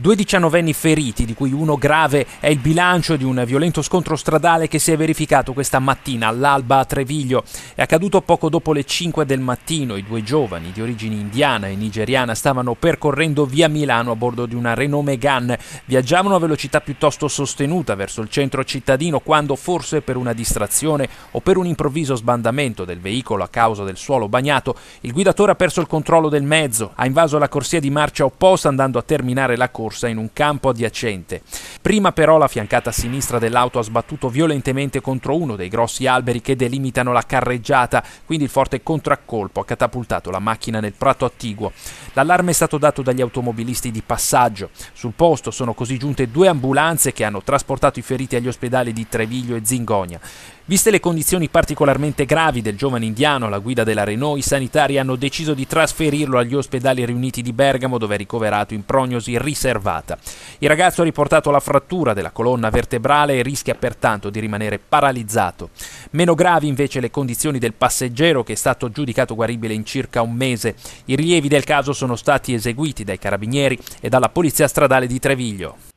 Due diciannovenni feriti, di cui uno grave, è il bilancio di un violento scontro stradale che si è verificato questa mattina all'alba a Treviglio. È accaduto poco dopo le 5 del mattino. I due giovani di origine indiana e nigeriana stavano percorrendo via Milano a bordo di una Renault Megane. Viaggiavano a velocità piuttosto sostenuta verso il centro cittadino quando, forse per una distrazione o per un improvviso sbandamento del veicolo a causa del suolo bagnato, il guidatore ha perso il controllo del mezzo, ha invaso la corsia di marcia opposta andando a terminare la corsa corsa in un campo adiacente. Prima però la fiancata sinistra dell'auto ha sbattuto violentemente contro uno dei grossi alberi che delimitano la carreggiata, quindi il forte contraccolpo ha catapultato la macchina nel prato attiguo. L'allarme è stato dato dagli automobilisti di passaggio. Sul posto sono così giunte due ambulanze che hanno trasportato i feriti agli ospedali di Treviglio e Zingonia. Viste le condizioni particolarmente gravi del giovane indiano alla guida della Renault, i sanitari hanno deciso di trasferirlo agli ospedali riuniti di Bergamo dove è ricoverato in prognosi riservata. Il ragazzo ha riportato la frattura della colonna vertebrale e rischia pertanto di rimanere paralizzato. Meno gravi invece le condizioni del passeggero che è stato giudicato guaribile in circa un mese. I rilievi del caso sono stati eseguiti dai carabinieri e dalla polizia stradale di Treviglio.